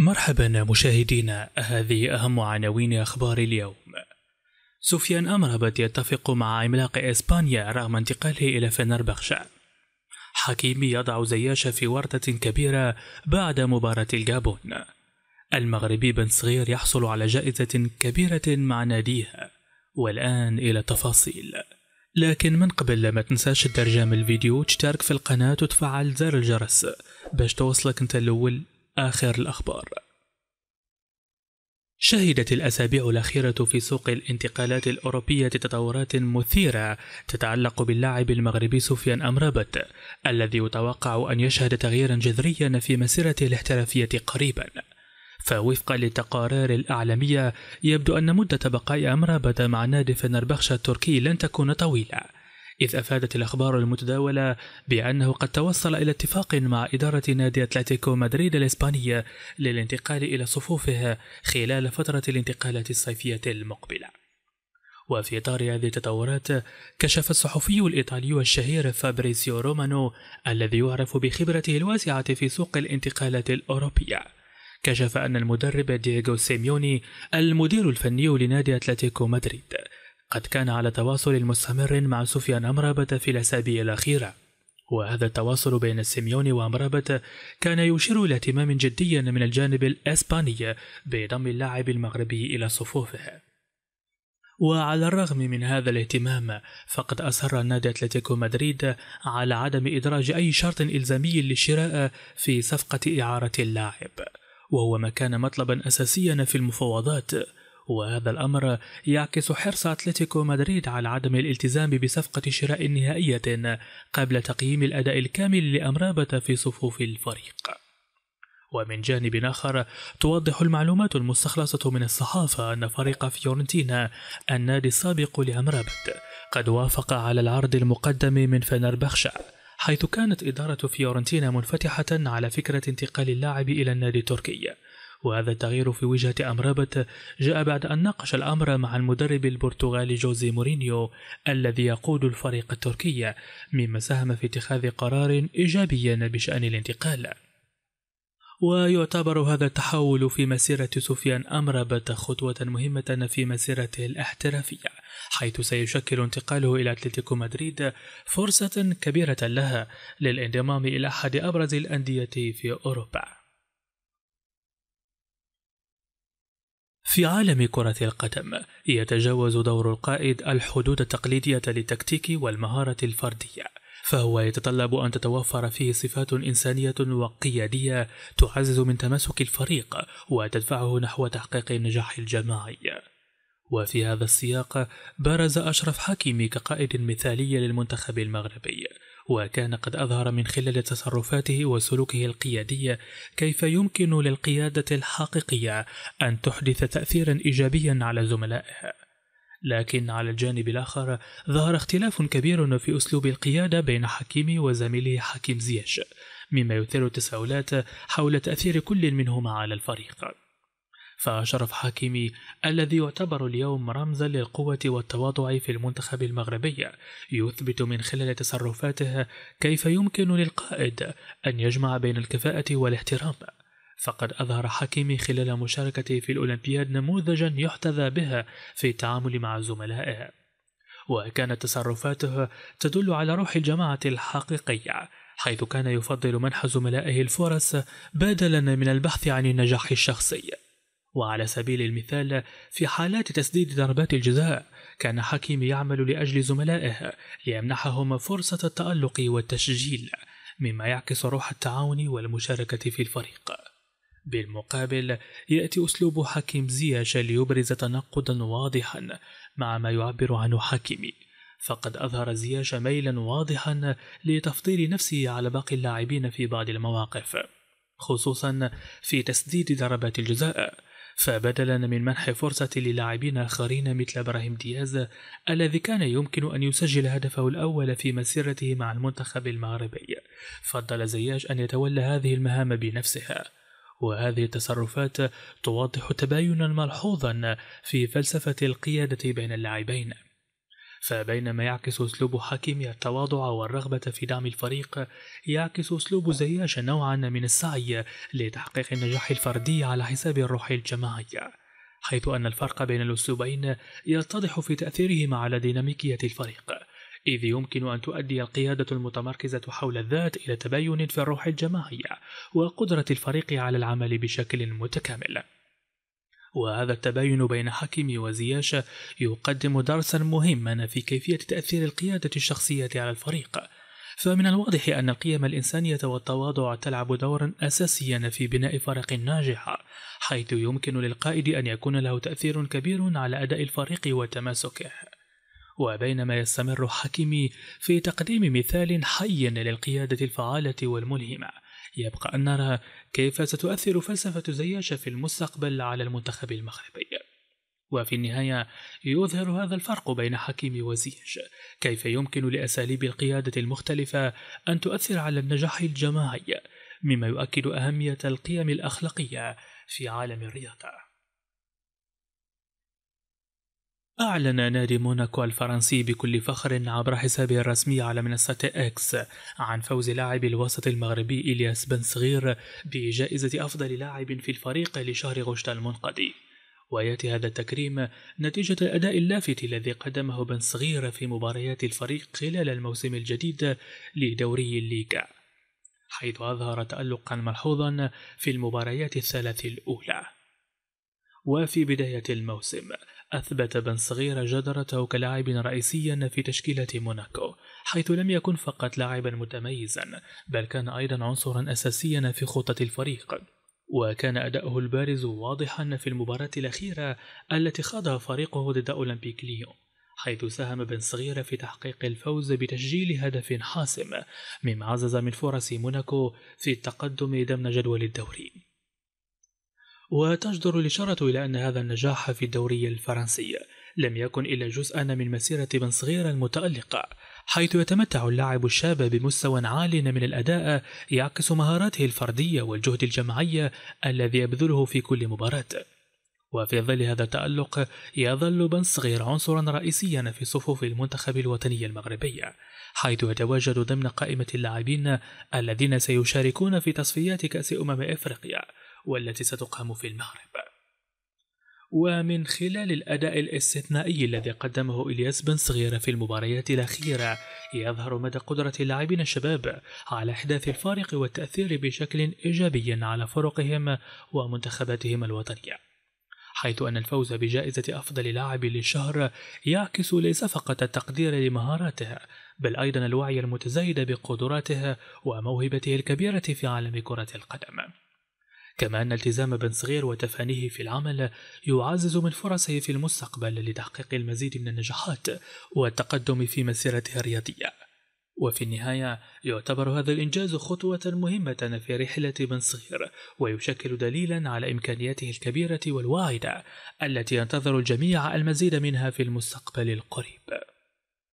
مرحبا مشاهدينا هذه أهم عناوين أخبار اليوم سفيان أمربت يتفق مع عملاق إسبانيا رغم انتقاله إلى فنربخشة حكيمي يضع زياش في ورطة كبيرة بعد مباراة الجابون المغربي بن صغير يحصل على جائزة كبيرة مع ناديه والآن إلى التفاصيل لكن من قبل ما تنساش ترجم الفيديو وتشترك في القناة وتفعل زر الجرس باش توصلك انت الأول آخر الأخبار شهدت الأسابيع الأخيرة في سوق الانتقالات الأوروبية تطورات مثيرة تتعلق باللاعب المغربي سفيان أمرابت الذي يتوقع أن يشهد تغييرا جذريا في مسيرته الاحترافية قريبا فوفقا للتقارير الأعلامية يبدو أن مدة بقاء أمرابت مع نادي فنربخشة التركي لن تكون طويلة إذ أفادت الأخبار المتداولة بأنه قد توصل إلى اتفاق مع إدارة نادي أتلتيكو مدريد الإسبانية للانتقال إلى صفوفها خلال فترة الانتقالات الصيفية المقبلة. وفي إطار هذه التطورات كشف الصحفي الإيطالي الشهير فابريسيو رومانو الذي يعرف بخبرته الواسعة في سوق الانتقالات الأوروبية كشف أن المدرب دييغو سيميوني المدير الفني لنادي أتلتيكو مدريد قد كان على تواصل مستمر مع سفيان أمرابت في الأسابيع الأخيرة وهذا التواصل بين سيميون وأمرابت كان يشير إلى اهتمام جدي من الجانب الإسباني بضم اللاعب المغربي إلى صفوفه وعلى الرغم من هذا الاهتمام فقد أصر نادي أتلتيكو مدريد على عدم إدراج أي شرط إلزامي للشراء في صفقة إعارة اللاعب وهو ما كان مطلبا أساسيا في المفاوضات وهذا الأمر يعكس حرص أتلتيكو مدريد على عدم الالتزام بصفقة شراء نهائية قبل تقييم الأداء الكامل لأمرابة في صفوف الفريق ومن جانب آخر توضح المعلومات المستخلصة من الصحافة أن فريق فيورنتينا النادي السابق لأمرابت قد وافق على العرض المقدم من فنربخشا حيث كانت إدارة فيورنتينا منفتحة على فكرة انتقال اللاعب إلى النادي التركي وهذا التغيير في وجهة أمرابت جاء بعد أن ناقش الأمر مع المدرب البرتغالي جوزي مورينيو الذي يقود الفريق التركي مما ساهم في اتخاذ قرار إيجابي بشأن الانتقال ويعتبر هذا التحول في مسيرة سفيان أمرابط خطوة مهمة في مسيرته الاحترافية حيث سيشكل انتقاله إلى أتلتيكو مدريد فرصة كبيرة لها للانضمام إلى أحد أبرز الأندية في أوروبا في عالم كرة القدم يتجاوز دور القائد الحدود التقليدية للتكتيك والمهارة الفردية فهو يتطلب أن تتوفر فيه صفات إنسانية وقيادية تعزز من تماسك الفريق وتدفعه نحو تحقيق النجاح الجماعي وفي هذا السياق برز أشرف حكيمي كقائد مثالي للمنتخب المغربي وكان قد أظهر من خلال تصرفاته وسلوكه القيادي كيف يمكن للقيادة الحقيقية أن تحدث تأثيرا إيجابيا على زملائها. لكن على الجانب الآخر ظهر اختلاف كبير في أسلوب القيادة بين حكيمي وزميله حكيم زياش، مما يثير التساؤلات حول تأثير كل منهما على الفريق. فأشرف حكيمي الذي يعتبر اليوم رمزا للقوة والتواضع في المنتخب المغربي يثبت من خلال تصرفاته كيف يمكن للقائد أن يجمع بين الكفاءة والاحترام فقد أظهر حكيمي خلال مشاركته في الأولمبياد نموذجا يحتذى به في التعامل مع زملائه وكانت تصرفاته تدل على روح الجماعة الحقيقية حيث كان يفضل منح زملائه الفرص بدلا من البحث عن النجاح الشخصي وعلى سبيل المثال في حالات تسديد ضربات الجزاء كان حكيم يعمل لأجل زملائه ليمنحهم فرصة التألق والتسجيل مما يعكس روح التعاون والمشاركة في الفريق بالمقابل يأتي أسلوب حكيم زياش ليبرز تناقضا واضحا مع ما يعبر عنه حكيمي فقد أظهر زياش ميلا واضحا لتفضيل نفسه على باقي اللاعبين في بعض المواقف خصوصا في تسديد ضربات الجزاء فبدلا من منح فرصة للاعبين آخرين مثل إبراهيم دياز الذي كان يمكن أن يسجل هدفه الأول في مسيرته مع المنتخب المغربي فضل زياش أن يتولى هذه المهام بنفسها وهذه التصرفات توضح تباينا ملحوظا في فلسفة القيادة بين اللاعبين فبينما يعكس أسلوب حكيمي التواضع والرغبة في دعم الفريق يعكس أسلوب زياش نوعا من السعي لتحقيق النجاح الفردي على حساب الروح الجماعية حيث أن الفرق بين الأسلوبين يتضح في تأثيرهما على ديناميكية الفريق إذ يمكن أن تؤدي القيادة المتمركزة حول الذات إلى تباين في الروح الجماعية وقدرة الفريق على العمل بشكل متكامل وهذا التباين بين حكيمي وزياشة يقدم درسا مهما في كيفية تأثير القيادة الشخصية على الفريق فمن الواضح أن القيم الإنسانية والتواضع تلعب دورا أساسيا في بناء فرق ناجحة حيث يمكن للقائد أن يكون له تأثير كبير على أداء الفريق وتماسكه وبينما يستمر حكيمي في تقديم مثال حي للقيادة الفعالة والملهمة يبقى أن نرى كيف ستؤثر فلسفة زياش في المستقبل على المنتخب المغربي وفي النهاية يظهر هذا الفرق بين حكيم وزياش كيف يمكن لأساليب القيادة المختلفة أن تؤثر على النجاح الجماعي مما يؤكد أهمية القيم الأخلاقية في عالم الرياضة أعلن نادي موناكو الفرنسي بكل فخر عبر حسابه الرسمي على منصة إكس عن فوز لاعب الوسط المغربي إلياس بن صغير بجائزة أفضل لاعب في الفريق لشهر غشت المنقضي وياتي هذا التكريم نتيجة الأداء اللافت الذي قدمه بن صغير في مباريات الفريق خلال الموسم الجديد لدوري الليغا حيث أظهر تألقا ملحوظا في المباريات الثلاث الأولى وفي بداية الموسم أثبت بن صغير جدارته كلاعب رئيسي في تشكيلة موناكو حيث لم يكن فقط لاعبا متميزا بل كان أيضا عنصرا أساسيا في خطة الفريق وكان أداؤه البارز واضحا في المباراة الأخيرة التي خاضها فريقه ضد أولمبيك ليون حيث ساهم بن صغير في تحقيق الفوز بتسجيل هدف حاسم مما عزز من فرص موناكو في التقدم ضمن جدول الدوري وتجدر الإشارة إلى أن هذا النجاح في الدوري الفرنسي لم يكن إلا جزءا من مسيرة بن صغير المتألقة حيث يتمتع اللاعب الشاب بمستوى عال من الأداء يعكس مهاراته الفردية والجهد الجماعي الذي يبذله في كل مباراة وفي ظل هذا التألق يظل بن صغير عنصرا رئيسيا في صفوف المنتخب الوطني المغربي حيث يتواجد ضمن قائمة اللاعبين الذين سيشاركون في تصفيات كأس أمم إفريقيا والتي ستقام في المغرب ومن خلال الأداء الاستثنائي الذي قدمه إلياس بن صغير في المباريات الأخيرة يظهر مدى قدرة اللاعبين الشباب على إحداث الفارق والتأثير بشكل إيجابي على فرقهم ومنتخباتهم الوطنية حيث أن الفوز بجائزة أفضل لاعب للشهر يعكس ليس فقط التقدير لمهاراته بل أيضا الوعي المتزايد بقدراته وموهبته الكبيرة في عالم كرة القدم كما أن التزام بن صغير وتفانيه في العمل يعزز من فرصه في المستقبل لتحقيق المزيد من النجاحات والتقدم في مسيرته الرياضية وفي النهاية يعتبر هذا الإنجاز خطوة مهمة في رحلة بن صغير ويشكل دليلا على إمكانياته الكبيرة والواعدة التي ينتظر الجميع المزيد منها في المستقبل القريب